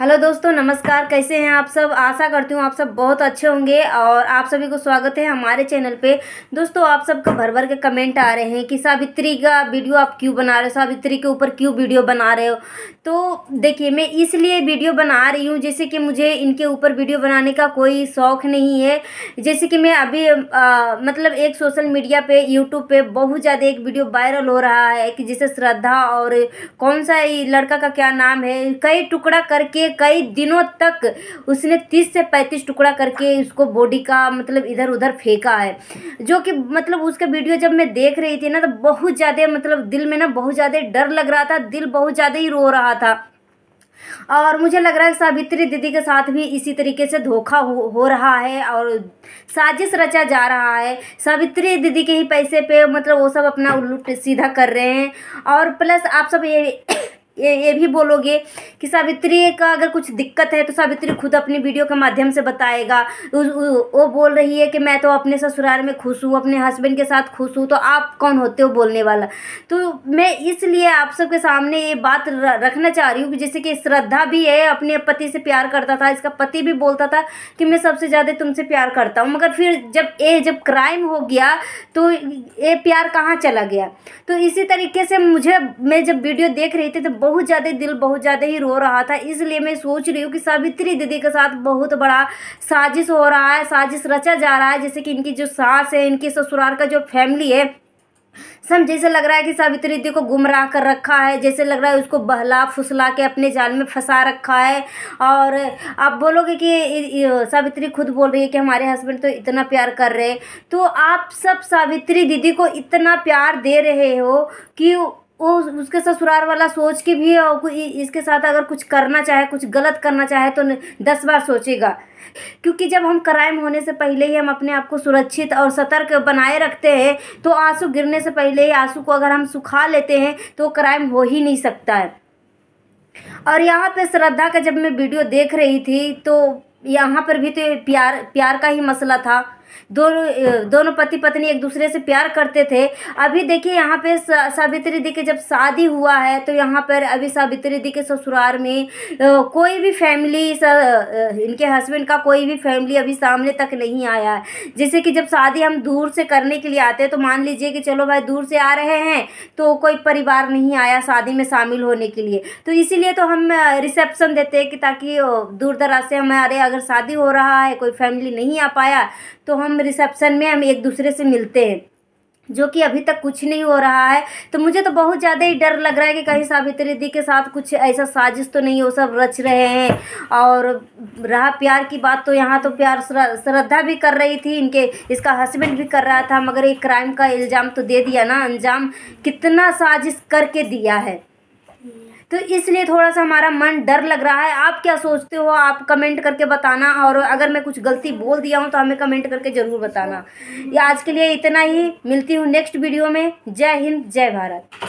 hello दोस्तों नमस्कार कैसे हैं आप सब आशा करती हूँ आप सब बहुत अच्छे होंगे और आप सभी को स्वागत है हमारे चैनल पे दोस्तों आप सबका भर भर के कमेंट आ रहे हैं कि सावित्री का वीडियो आप क्यों बना रहे हो सावित्री के ऊपर क्यों वीडियो बना रहे हो तो देखिए मैं इसलिए वीडियो बना रही हूँ जैसे कि मुझे इनके ऊपर वीडियो बनाने का कोई शौक़ नहीं है जैसे कि मैं अभी आ, मतलब एक सोशल मीडिया पर यूट्यूब पर बहुत ज़्यादा एक वीडियो वायरल हो रहा है कि जैसे श्रद्धा और कौन सा लड़का का क्या नाम है कई टुकड़ा करके लिए कई दिनों तक उसने तीस से पैंतीस टुकड़ा करके उसको बॉडी का मतलब इधर उधर फेंका है जो कि मतलब उसके वीडियो जब मैं देख रही थी ना तो बहुत ज़्यादा मतलब दिल में ना बहुत ज़्यादा डर लग रहा था दिल बहुत ज़्यादा ही रो रहा था और मुझे लग रहा है सावित्री दीदी के साथ भी इसी तरीके से धोखा हो, हो रहा है और साजिश रचा जा रहा है सावित्री दीदी के ही पैसे पे मतलब वो सब अपना उल्लू सीधा कर रहे हैं और प्लस आप सब ये ये ये भी बोलोगे कि सावित्री का अगर कुछ दिक्कत है तो सावित्री खुद अपनी वीडियो के माध्यम से बताएगा वो बोल रही है कि मैं तो अपने ससुराल में खुश हूँ अपने हस्बैंड के साथ खुश हूँ तो आप कौन होते हो बोलने वाला तो मैं इसलिए आप सबके सामने ये बात रखना चाह रही हूँ कि जैसे कि श्रद्धा भी है अपने पति से प्यार करता था इसका पति भी बोलता था कि मैं सबसे ज़्यादा तुमसे प्यार करता हूँ मगर फिर जब ये जब क्राइम हो गया तो ये प्यार कहाँ चला गया तो इसी तरीके से मुझे मैं जब वीडियो देख रही थी तो बहुत ज़्यादा दिल बहुत ज़्यादा ही रो रहा था इसलिए मैं सोच रही हूँ कि सावित्री दीदी के साथ बहुत बड़ा साजिश हो रहा है साजिश रचा जा रहा है जैसे कि इनकी जो सास है इनकी ससुराल का जो फैमिली है सब जैसे लग रहा है कि सावित्री दीदी को गुमराह कर रखा है जैसे लग रहा है उसको बहला फुसला के अपने जाल में फंसा रखा है और आप बोलोगे कि सावित्री खुद बोल रही है कि हमारे हस्बैंड तो इतना प्यार कर रहे हैं तो आप सब सावित्री दीदी को इतना प्यार दे रहे हो कि वो उसके ससुराल वाला सोच के भी इसके साथ अगर कुछ करना चाहे कुछ गलत करना चाहे तो दस बार सोचेगा क्योंकि जब हम क्राइम होने से पहले ही हम अपने आप को सुरक्षित और सतर्क बनाए रखते हैं तो आंसू गिरने से पहले ही आंसू को अगर हम सुखा लेते हैं तो क्राइम हो ही नहीं सकता है और यहाँ पे श्रद्धा का जब मैं वीडियो देख रही थी तो यहाँ पर भी तो प्यार प्यार का ही मसला था दोनों दोनों पति पत्नी एक दूसरे से प्यार करते थे अभी देखिए यहाँ पे सावित्री दी के जब शादी हुआ है तो यहाँ पर अभी सावित्री दी के ससुराल में कोई भी फैमिली इनके हस्बैंड का कोई भी फैमिली अभी सामने तक नहीं आया है जैसे कि जब शादी हम दूर से करने के लिए आते हैं तो मान लीजिए कि चलो भाई दूर से आ रहे हैं तो कोई परिवार नहीं आया शादी में शामिल होने के लिए तो इसीलिए तो हम रिसेप्शन देते हैं कि ताकि दूर दराज से हमारे अगर शादी हो रहा है कोई फैमिली नहीं आ पाया तो तो हम रिसेप्शन में हम एक दूसरे से मिलते हैं जो कि अभी तक कुछ नहीं हो रहा है तो मुझे तो बहुत ज़्यादा ही डर लग रहा है कि कहीं सावित्री दी के साथ कुछ ऐसा साजिश तो नहीं हो सब रच रहे हैं और रहा प्यार की बात तो यहाँ तो प्यार श्रद्धा भी कर रही थी इनके इसका हस्बैंड भी कर रहा था मगर ये क्राइम का इल्ज़ाम तो दे दिया ना अंजाम कितना साजिश करके दिया है तो इसलिए थोड़ा सा हमारा मन डर लग रहा है आप क्या सोचते हो आप कमेंट करके बताना और अगर मैं कुछ गलती बोल दिया हूँ तो हमें कमेंट करके ज़रूर बताना ये आज के लिए इतना ही मिलती हूँ नेक्स्ट वीडियो में जय हिंद जय भारत